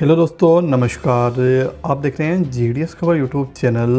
hello दोस्तों नमस्कार आप देख रहे हैं जी डी एस खबर यूट्यूब चैनल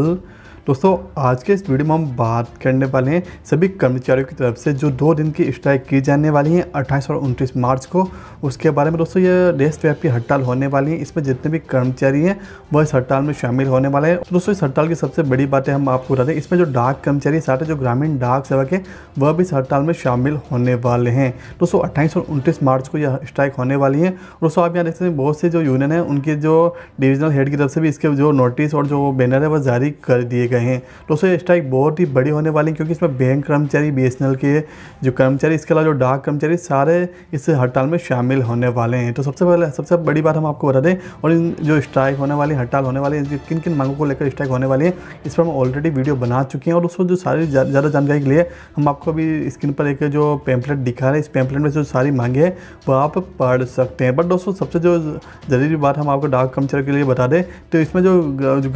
दोस्तों आज के इस वीडियो में हम बात करने वाले हैं सभी कर्मचारियों की तरफ से जो दो दिन की स्ट्राइक की जाने वाली है अट्ठाईस और 29 मार्च को उसके बारे में दोस्तों ये देशव्यापी हड़ताल होने वाली है इसमें जितने भी कर्मचारी हैं वह इस हड़ताल में शामिल होने वाले हैं दोस्तों इस हड़ताल की सबसे बड़ी बातें हम आपको बता दें इसमें जो डाक कर्मचारी साथ जो ग्रामीण डाक सेवक है वह भी इस हड़ताल में शामिल होने वाले हैं दोस्तों अट्ठाईस और उनतीस मार्च को यह स्ट्राइक होने वाली है दोस्तों आप यहाँ देख सकते हैं बहुत से जो यूनियन है उनके जो डिविजनल हेड की तरफ से भी इसके जो नोटिस और जो बैनर है वह जारी कर दिए गए गए हैं तो दोस्तों स्ट्राइक बहुत ही बड़ी होने वाली है क्योंकि इसमें बैंक कर्मचारी बी के जो कर्मचारी इसके अलावा जो डाक कर्मचारी सारे इस हड़ताल में शामिल होने वाले हैं तो सबसे पहले सबसे बड़ी बात हम आपको बता दें और इन जो स्ट्राइक होने वाली हड़ताल होने वाली है किन किन मांगों को लेकर स्ट्राइक होने वाली है इस पर हम ऑलरेडी वीडियो बना चुके हैं और उसको जो सारी ज़्यादा जानकारी के लिए हम आपको अभी स्क्रीन पर एक जो पैम्पलेट दिखा रहे हैं इस पैम्पलेट में जो सारी मांगे हैं वो आप पढ़ सकते हैं बट दोस्तों सबसे जो ज़रूरी बात हम आपको डाक कर्मचारी के लिए बता दें तो इसमें जो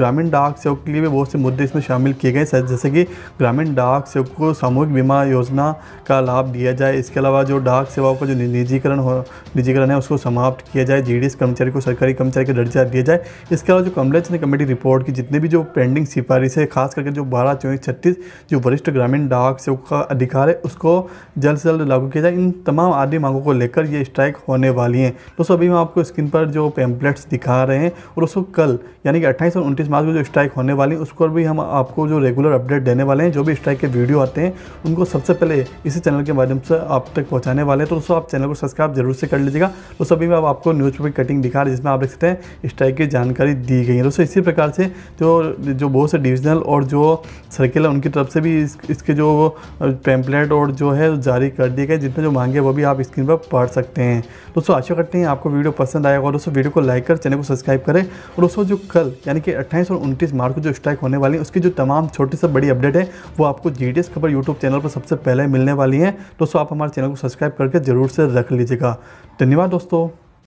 ग्रामीण डाक सेवक के लिए भी बहुत से मुद्दे इसमें शामिल किए गए जैसे कि ग्रामीण डाक सेवक को सामूहिक बीमा योजना का लाभ दिया जाए इसके अलावा जो डाक सेवाओं का जो निजीकरण हो निजीकरण है उसको समाप्त किया जाए जी कर्मचारी को सरकारी कर्मचारी का दर्जा दिया जाए इसके अलावा जो कमलेच ने कमेटी रिपोर्ट की जितने भी जो पेंडिंग सिफारिश है खास करके जो बारह चौबीस छत्तीस जो वरिष्ठ ग्रामीण डाक सेवक का अधिकार है उसको जल्द से जल्द लागू किया जाए इन तमाम आदि मांगों को लेकर ये स्ट्राइक होने वाली हैं तो सभी हम आपको स्क्रीन पर जो पैम्पलेट्स दिखा रहे हैं और उसको कल यानी कि अट्ठाईस और 29 मार्च को जो स्ट्राइक होने वाली है उसको भी हम आपको जो रेगुलर अपडेट देने वाले हैं जो भी स्ट्राइक के वीडियो आते हैं उनको सबसे पहले इसी चैनल के माध्यम से आप तक पहुँचाने वाले हैं तो दोस्तों आप चैनल को सब्सक्राइब जरूर से कर लीजिएगा तो सभी में आपको न्यूज़ पेपर कटिंग दिखा रहे जिसमें आप देख सकते हैं स्ट्राइक की जानकारी दी गई है दोस्तों इसी प्रकार से जो जो बहुत से डिविजनल और जो सर्किल है उनकी तरफ से भी इसके जो पेम्पलेट और जो है जारी कर दिए गए जितने जो मांगे वो भी आप स्क्रीन पर पढ़ सकते हैं दोस्तों आशा करते हैं आपको वीडियो पसंद आएगा और दोस्तों वीडियो को लाइक कर चैनल को सब्सक्राइब करें और दोस्तों जो कल यानी कि अट्ठाईस और उनतीस मार्च को जो स्ट्राइक होने वाली उसकी जो तमाम छोटी से बड़ी अपडेट है वो आपको जी खबर यूट्यूब चैनल पर सबसे पहले मिलने वाली है दोस्तों आप हमारे चैनल को सब्सक्राइब करके ज़रूर से रख लीजिएगा धन्यवाद दोस्तों